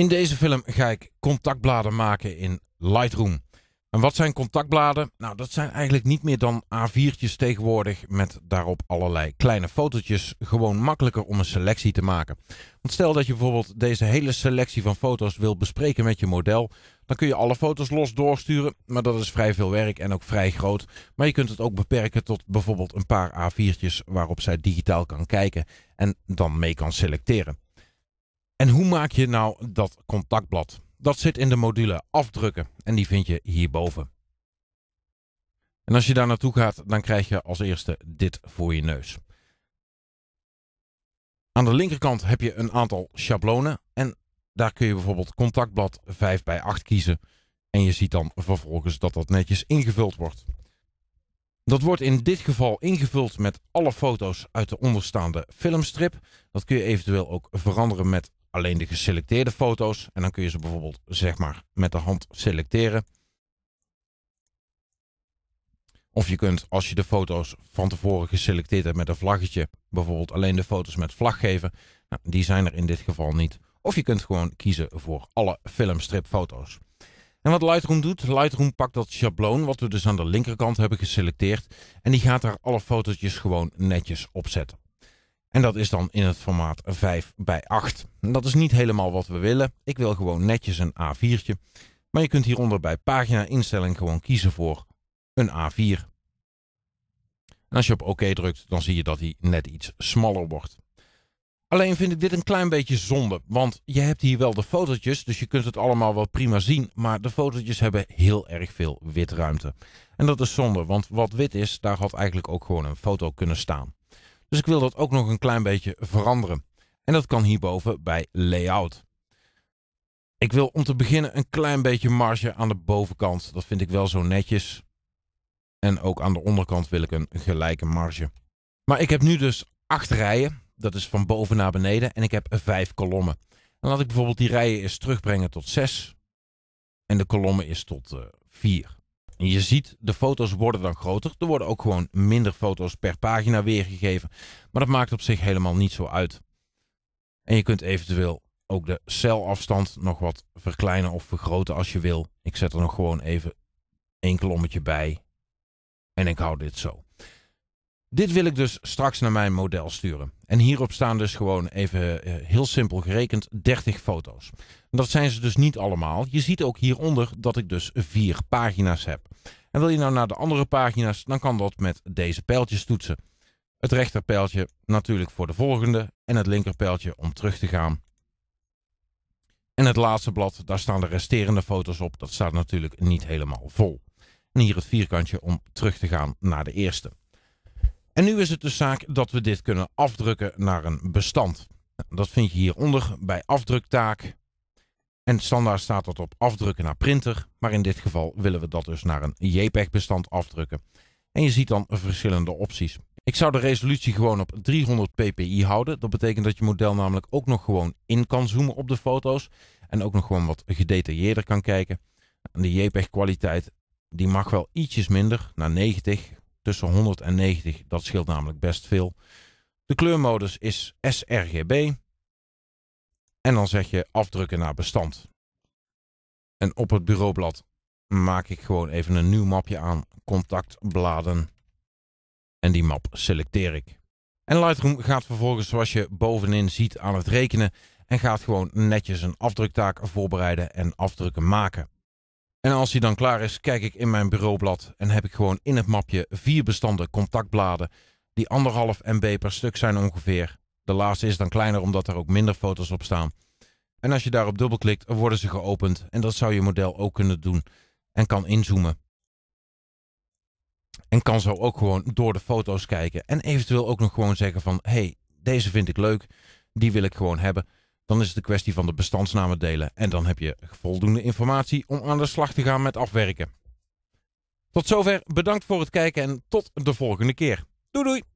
In deze film ga ik contactbladen maken in Lightroom. En wat zijn contactbladen? Nou, dat zijn eigenlijk niet meer dan A4'tjes tegenwoordig met daarop allerlei kleine fotootjes. Gewoon makkelijker om een selectie te maken. Want stel dat je bijvoorbeeld deze hele selectie van foto's wil bespreken met je model. Dan kun je alle foto's los doorsturen, maar dat is vrij veel werk en ook vrij groot. Maar je kunt het ook beperken tot bijvoorbeeld een paar A4'tjes waarop zij digitaal kan kijken en dan mee kan selecteren. En hoe maak je nou dat contactblad? Dat zit in de module afdrukken en die vind je hierboven. En als je daar naartoe gaat, dan krijg je als eerste dit voor je neus. Aan de linkerkant heb je een aantal schablonen en daar kun je bijvoorbeeld contactblad 5 bij 8 kiezen. En je ziet dan vervolgens dat dat netjes ingevuld wordt. Dat wordt in dit geval ingevuld met alle foto's uit de onderstaande filmstrip. Dat kun je eventueel ook veranderen met alleen de geselecteerde foto's. En dan kun je ze bijvoorbeeld zeg maar met de hand selecteren. Of je kunt, als je de foto's van tevoren geselecteerd hebt met een vlaggetje, bijvoorbeeld alleen de foto's met vlag geven. Nou, die zijn er in dit geval niet. Of je kunt gewoon kiezen voor alle filmstrip foto's. En wat Lightroom doet, Lightroom pakt dat schabloon wat we dus aan de linkerkant hebben geselecteerd. En die gaat daar alle fotootjes gewoon netjes op zetten. En dat is dan in het formaat 5 bij 8. dat is niet helemaal wat we willen. Ik wil gewoon netjes een A4'tje. Maar je kunt hieronder bij pagina instelling gewoon kiezen voor een A4. En als je op OK drukt, dan zie je dat hij net iets smaller wordt. Alleen vind ik dit een klein beetje zonde, want je hebt hier wel de fotootjes, dus je kunt het allemaal wel prima zien, maar de fotootjes hebben heel erg veel witruimte. En dat is zonde, want wat wit is, daar had eigenlijk ook gewoon een foto kunnen staan. Dus ik wil dat ook nog een klein beetje veranderen. En dat kan hierboven bij layout. Ik wil om te beginnen een klein beetje marge aan de bovenkant. Dat vind ik wel zo netjes. En ook aan de onderkant wil ik een gelijke marge. Maar ik heb nu dus acht rijen. Dat is van boven naar beneden. En ik heb vijf kolommen. En laat ik bijvoorbeeld die rijen eens terugbrengen tot zes. En de kolommen is tot eh, vier. Je ziet, de foto's worden dan groter. Er worden ook gewoon minder foto's per pagina weergegeven. Maar dat maakt op zich helemaal niet zo uit. En je kunt eventueel ook de celafstand nog wat verkleinen of vergroten als je wil. Ik zet er nog gewoon even één klommetje bij. En ik hou dit zo. Dit wil ik dus straks naar mijn model sturen. En hierop staan dus gewoon even eh, heel simpel gerekend 30 foto's. Dat zijn ze dus niet allemaal. Je ziet ook hieronder dat ik dus vier pagina's heb. En wil je nou naar de andere pagina's, dan kan dat met deze pijltjes toetsen. Het rechterpijltje natuurlijk voor de volgende en het linkerpijltje om terug te gaan. En het laatste blad, daar staan de resterende foto's op. Dat staat natuurlijk niet helemaal vol. En hier het vierkantje om terug te gaan naar de eerste. En nu is het de dus zaak dat we dit kunnen afdrukken naar een bestand. Dat vind je hieronder bij afdruktaak. En standaard staat dat op afdrukken naar printer. Maar in dit geval willen we dat dus naar een JPEG-bestand afdrukken. En je ziet dan verschillende opties. Ik zou de resolutie gewoon op 300 ppi houden. Dat betekent dat je model namelijk ook nog gewoon in kan zoomen op de foto's. En ook nog gewoon wat gedetailleerder kan kijken. de JPEG-kwaliteit die mag wel ietsjes minder, naar 90 tussen 100 en 90. Dat scheelt namelijk best veel. De kleurmodus is sRGB. En dan zeg je afdrukken naar bestand. En op het bureaublad maak ik gewoon even een nieuw mapje aan. Contactbladen. En die map selecteer ik. En Lightroom gaat vervolgens, zoals je bovenin ziet, aan het rekenen. En gaat gewoon netjes een afdruktaak voorbereiden en afdrukken maken. En als die dan klaar is, kijk ik in mijn bureaublad en heb ik gewoon in het mapje vier bestanden contactbladen die anderhalf MB per stuk zijn ongeveer. De laatste is dan kleiner omdat er ook minder foto's op staan. En als je daarop dubbelklikt, worden ze geopend en dat zou je model ook kunnen doen en kan inzoomen. En kan zo ook gewoon door de foto's kijken en eventueel ook nog gewoon zeggen van hey, deze vind ik leuk, die wil ik gewoon hebben. Dan is het een kwestie van de bestandsnamen delen en dan heb je voldoende informatie om aan de slag te gaan met afwerken. Tot zover, bedankt voor het kijken en tot de volgende keer. Doei doei!